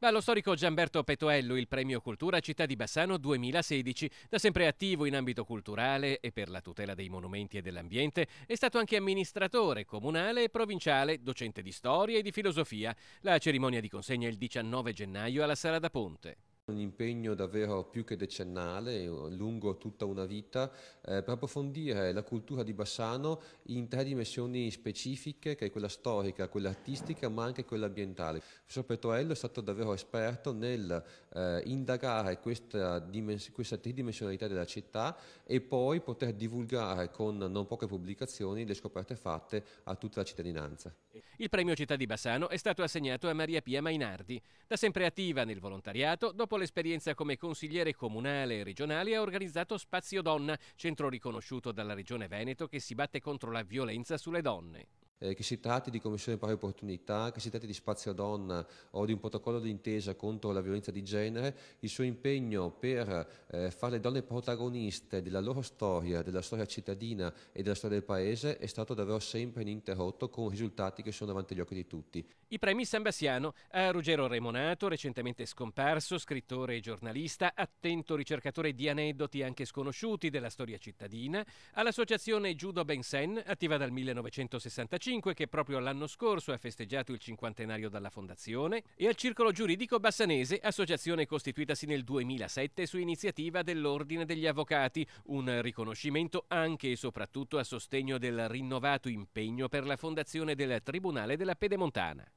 Dallo storico Gianberto Petoello, il premio Cultura Città di Bassano 2016, da sempre attivo in ambito culturale e per la tutela dei monumenti e dell'ambiente, è stato anche amministratore comunale e provinciale, docente di storia e di filosofia. La cerimonia di consegna è il 19 gennaio alla Sala da Ponte un impegno davvero più che decennale, lungo tutta una vita, eh, per approfondire la cultura di Bassano in tre dimensioni specifiche, che è quella storica, quella artistica, ma anche quella ambientale. Il professor Petroello è stato davvero esperto nel eh, indagare questa, questa, tridimensionalità della città e poi poter divulgare con non poche pubblicazioni le scoperte fatte a tutta la cittadinanza. Il premio Città di Bassano è stato assegnato a Maria Pia Mainardi, da sempre attiva nel volontariato dopo l'esperienza come consigliere comunale e regionale, ha organizzato Spazio Donna, centro riconosciuto dalla Regione Veneto che si batte contro la violenza sulle donne. Eh, che si tratti di commissione pari opportunità, che si tratti di spazio donna o di un protocollo d'intesa contro la violenza di genere, il suo impegno per eh, fare le donne protagoniste della loro storia, della storia cittadina e della storia del paese è stato davvero sempre ininterrotto con risultati che sono davanti agli occhi di tutti. I premi San Bassiano a eh, Ruggero Remonato, recentemente scomparso, scrittore e giornalista, attento ricercatore di aneddoti anche sconosciuti della storia cittadina, all'associazione Judo Bensen, attiva dal 1965, 105 che proprio l'anno scorso ha festeggiato il cinquantenario dalla fondazione e al Circolo Giuridico Bassanese, associazione costituitasi nel 2007 su iniziativa dell'Ordine degli Avvocati, un riconoscimento anche e soprattutto a sostegno del rinnovato impegno per la fondazione del Tribunale della Pedemontana.